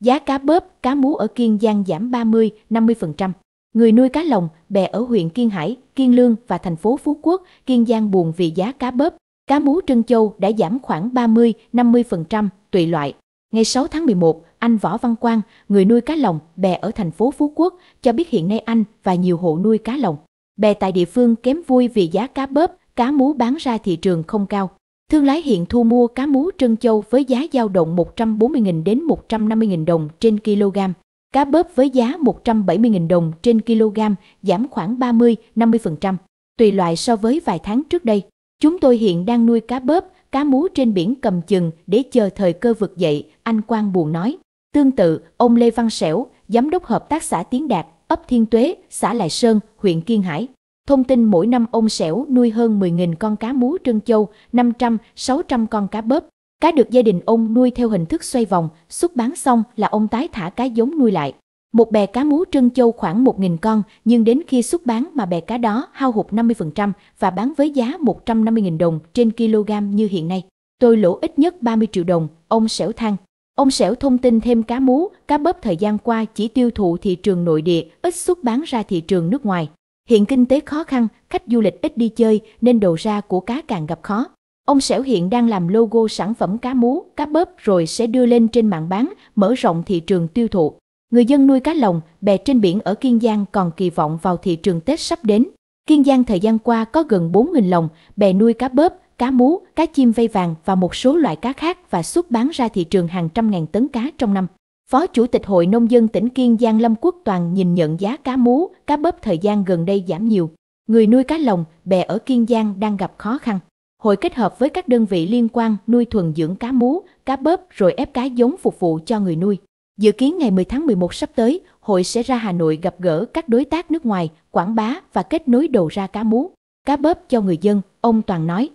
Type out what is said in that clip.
Giá cá bớp, cá mú ở Kiên Giang giảm 30-50%. Người nuôi cá lồng, bè ở huyện Kiên Hải, Kiên Lương và thành phố Phú Quốc, Kiên Giang buồn vì giá cá bớp, cá mú trân châu đã giảm khoảng 30-50% tùy loại. Ngày 6 tháng 11, anh Võ Văn Quang, người nuôi cá lồng, bè ở thành phố Phú Quốc, cho biết hiện nay anh và nhiều hộ nuôi cá lồng, bè tại địa phương kém vui vì giá cá bớp, cá mú bán ra thị trường không cao. Thương lái hiện thu mua cá mú trân châu với giá giao động 140.000 đến 150.000 đồng trên kg, cá bớp với giá 170.000 đồng trên kg, giảm khoảng 30-50%, tùy loại so với vài tháng trước đây. Chúng tôi hiện đang nuôi cá bớp, cá mú trên biển cầm chừng để chờ thời cơ vực dậy, anh Quang buồn nói. Tương tự, ông Lê Văn Sẻo, giám đốc hợp tác xã Tiến Đạt, ấp Thiên Tuế, xã Lại Sơn, huyện Kiên Hải, Thông tin mỗi năm ông Sẻo nuôi hơn 10.000 con cá mú trân châu, 500-600 con cá bớp. Cá được gia đình ông nuôi theo hình thức xoay vòng, xuất bán xong là ông tái thả cá giống nuôi lại. Một bè cá mú trân châu khoảng 1.000 con, nhưng đến khi xuất bán mà bè cá đó hao hụt 50% và bán với giá 150.000 đồng trên kg như hiện nay. Tôi lỗ ít nhất 30 triệu đồng, ông Sẻo thăng. Ông Sẻo thông tin thêm cá mú, cá bớp thời gian qua chỉ tiêu thụ thị trường nội địa, ít xuất bán ra thị trường nước ngoài. Hiện kinh tế khó khăn, khách du lịch ít đi chơi nên đầu ra của cá càng gặp khó. Ông Sẻo hiện đang làm logo sản phẩm cá mú, cá bớp rồi sẽ đưa lên trên mạng bán, mở rộng thị trường tiêu thụ. Người dân nuôi cá lồng, bè trên biển ở Kiên Giang còn kỳ vọng vào thị trường Tết sắp đến. Kiên Giang thời gian qua có gần 4.000 lồng, bè nuôi cá bớp, cá mú, cá chim vây vàng và một số loại cá khác và xuất bán ra thị trường hàng trăm ngàn tấn cá trong năm. Phó Chủ tịch Hội Nông dân tỉnh Kiên Giang Lâm Quốc Toàn nhìn nhận giá cá mú, cá bớp thời gian gần đây giảm nhiều. Người nuôi cá lồng, bè ở Kiên Giang đang gặp khó khăn. Hội kết hợp với các đơn vị liên quan nuôi thuần dưỡng cá mú, cá bớp rồi ép cá giống phục vụ cho người nuôi. Dự kiến ngày 10 tháng 11 sắp tới, hội sẽ ra Hà Nội gặp gỡ các đối tác nước ngoài, quảng bá và kết nối đầu ra cá mú, cá bớp cho người dân, ông Toàn nói.